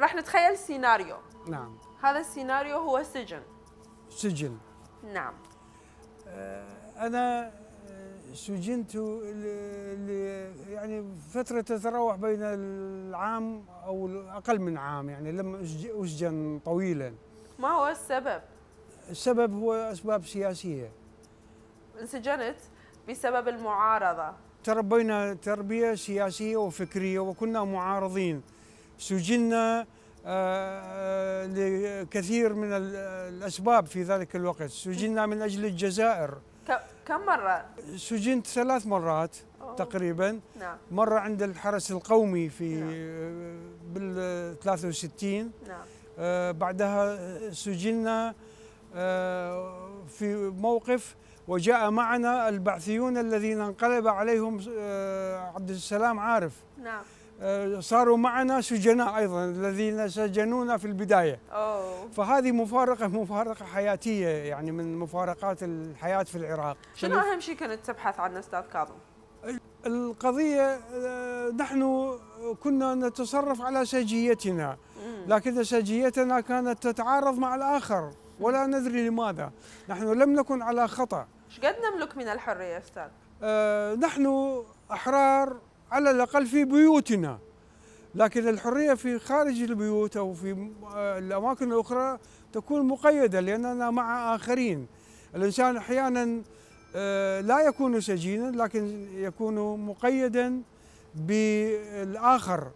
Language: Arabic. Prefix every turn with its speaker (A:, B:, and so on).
A: رح نتخيل سيناريو نعم هذا السيناريو هو سجن سجن نعم
B: آه، أنا آه، سجنت يعني فترة تتراوح بين العام أو أقل من عام يعني لم أسجن طويلا
A: ما هو السبب؟
B: السبب هو أسباب سياسية
A: انسجنت بسبب المعارضة
B: تربينا تربية سياسية وفكرية وكنا معارضين سجنا آه، آه، لكثير من الأسباب في ذلك الوقت سجنا من أجل الجزائر كم مرة؟ سجنت ثلاث مرات تقريبا نعم. مرة عند الحرس القومي في نعم. آه، بال 63 نعم. بعدها سجنا في موقف وجاء معنا البعثيون الذين انقلب عليهم عبد السلام عارف نعم آه، صاروا معنا سجناء ايضا الذين سجنونا في البدايه أوه. فهذه مفارقه مفارقه حياتيه يعني من مفارقات الحياه في العراق شنو اهم
A: شيء كنت تبحث عنه استاذ كاظم
B: القضيه آه، نحن كنا نتصرف على سجيتنا لكن سجيتنا كانت تتعارض مع الاخر ولا ندري لماذا نحن لم نكن على خطا
A: ايش قد نملك من الحريه استاذ
B: أه نحن احرار على الأقل في بيوتنا لكن الحرية في خارج البيوت أو في آه، الأماكن الأخرى تكون مقيدة لأننا مع آخرين الإنسان أحيانا آه، لا يكون سجينا لكن يكون مقيدا بالآخر